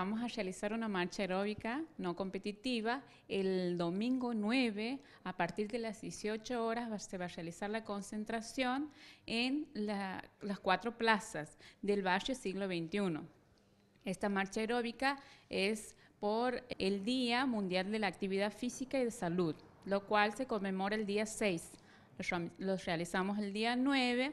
Vamos a realizar una marcha aeróbica no competitiva el domingo 9 a partir de las 18 horas se va a realizar la concentración en las cuatro plazas del barrio siglo XXI. Esta marcha aeróbica es por el Día Mundial de la Actividad Física y de Salud, lo cual se conmemora el día 6. Los realizamos el día 9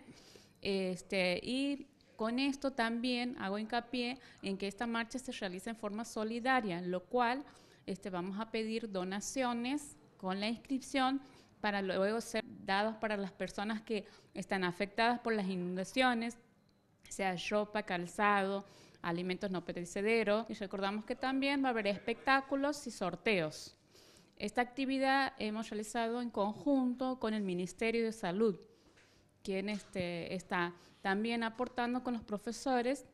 este, y con esto también hago hincapié en que esta marcha se realiza en forma solidaria, lo cual este, vamos a pedir donaciones con la inscripción para luego ser dados para las personas que están afectadas por las inundaciones, sea ropa, calzado, alimentos no perecederos. Y recordamos que también va a haber espectáculos y sorteos. Esta actividad hemos realizado en conjunto con el Ministerio de Salud quien este, está también aportando con los profesores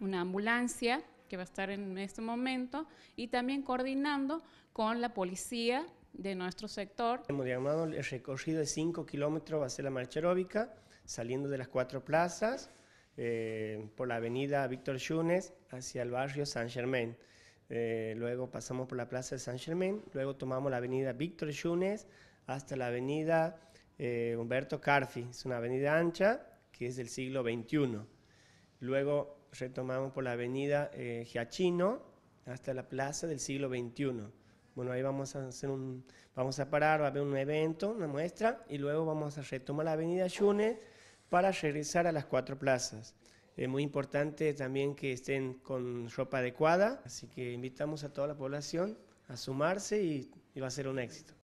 una ambulancia que va a estar en este momento y también coordinando con la policía de nuestro sector. Hemos llamado el recorrido de 5 kilómetros va a ser la marcha aeróbica, saliendo de las cuatro plazas eh, por la avenida Víctor Yunes hacia el barrio San Germán. Eh, luego pasamos por la plaza de San Germán, luego tomamos la avenida Víctor Yunes hasta la avenida eh, Humberto Carfi. Es una avenida ancha que es del siglo XXI. Luego retomamos por la avenida eh, Giachino hasta la plaza del siglo XXI. Bueno, ahí vamos a, hacer un, vamos a parar, va a haber un evento, una muestra, y luego vamos a retomar la avenida Yune para regresar a las cuatro plazas. Es eh, muy importante también que estén con ropa adecuada, así que invitamos a toda la población a sumarse y va a ser un éxito.